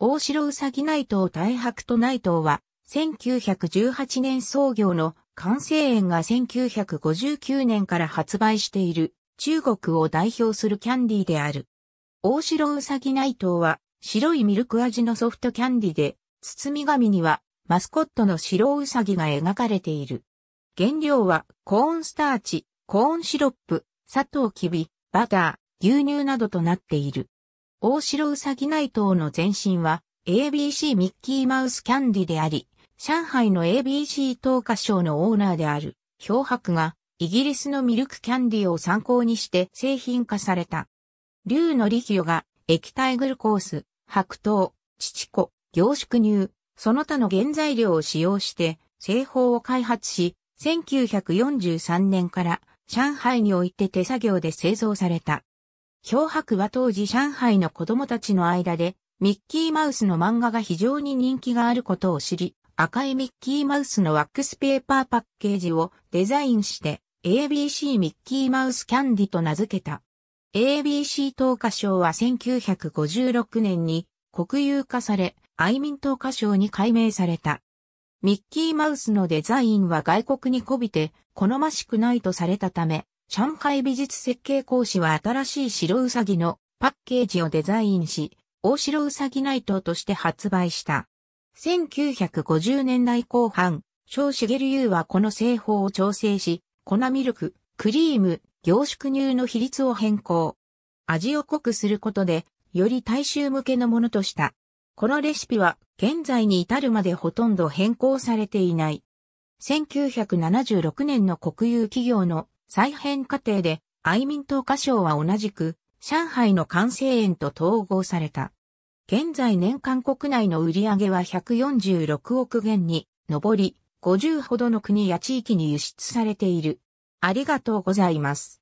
大城うさぎ内藤大白と内藤は、1918年創業の完成園が1959年から発売している中国を代表するキャンディーである。大白うさぎ内藤は白いミルク味のソフトキャンディーで、包み紙にはマスコットの白うさぎが描かれている。原料はコーンスターチ、コーンシロップ、砂糖きび、バター、牛乳などとなっている。大城うさぎ内藤の前身は ABC ミッキーマウスキャンディであり、上海の ABC 東華賞のオーナーである、漂白がイギリスのミルクキャンディを参考にして製品化された。竜の力魚が液体グルコース、白桃、チチコ、凝縮乳、その他の原材料を使用して製法を開発し、1943年から上海において手作業で製造された。漂白は当時上海の子供たちの間で、ミッキーマウスの漫画が非常に人気があることを知り、赤いミッキーマウスのワックスペーパーパッケージをデザインして ABC ミッキーマウスキャンディと名付けた。ABC 東華賞は1956年に国有化され、愛民東華賞に改名された。ミッキーマウスのデザインは外国にこびて好ましくないとされたため、上海美術設計講師は新しい白うさぎのパッケージをデザインし、大白うさぎナイトとして発売した。1950年代後半、小茂優はこの製法を調整し、粉ミルク、クリーム、凝縮乳の比率を変更。味を濃くすることで、より大衆向けのものとした。このレシピは現在に至るまでほとんど変更されていない。1976年の国有企業の再編過程で愛民党歌唱は同じく上海の完成園と統合された。現在年間国内の売り上げは146億元に上り、50ほどの国や地域に輸出されている。ありがとうございます。